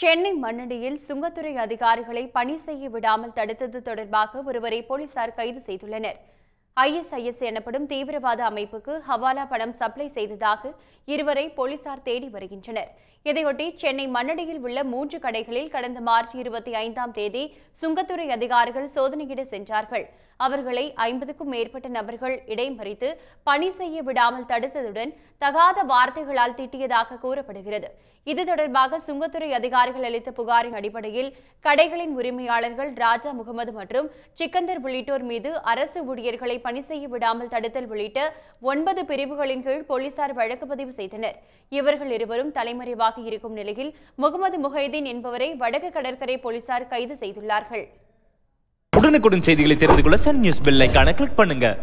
சென்னை மண்ணடியில் சுங்கத்துறை அதிகாரிகளை பணி செய்ய விடாமல் தடுத்தது தொடர்பாக ஒருவரை போலீசார் கைது செய்துள்ளனர் ஐஎஸ்ஐஎஸ் எனப்படும் தீவிரவாத அமைப்புக்கு ஹவாலா பணம் சப்ளை செய்ததாக இருவரை போலீசார் தேடி வருகின்றனர் இதையொட்டி சென்னை மண்ணடியில் உள்ள மூன்று கடைகளில் கடந்த மார்ச் இருபத்தி ஐந்தாம் தேதி சுங்கத்துறை அதிகாரிகள் சோதனையிட சென்றார்கள் அவர்களை ஐம்பதுக்கும் மேற்பட்ட நபர்கள் இடைமறித்து பணி செய்ய விடாமல் தடுத்ததுடன் தகாத வார்த்தைகளால் திட்டியதாக கூறப்படுகிறது இது தொடர்பாக சுங்கத்துறை அதிகாரிகள் அளித்த புகாரின் அடிப்படையில் கடைகளின் உரிமையாளர்கள் ராஜா முகமது மற்றும் சிக்கந்தர் உள்ளிட்டோர் மீது அரசு ஊழியர்களை பணி செய்ய விடாமல் தடுத்தல் உள்ளிட்ட ஒன்பது பிரிவுகளின் கீழ் போலீசார் வழக்கு பதிவு செய்தனர் இவர்கள் இருவரும் தலைமறைவாக இருக்கும் நிலையில் முகமது முஹைதீன் என்பவரை வடக்கு கடற்கரை போலீசார் கைது செய்துள்ளார்கள் உடனுக்குடன் செய்திகளை தெரிந்து கொள்ள சன் நியூஸ் கிளிக் பண்ணுங்க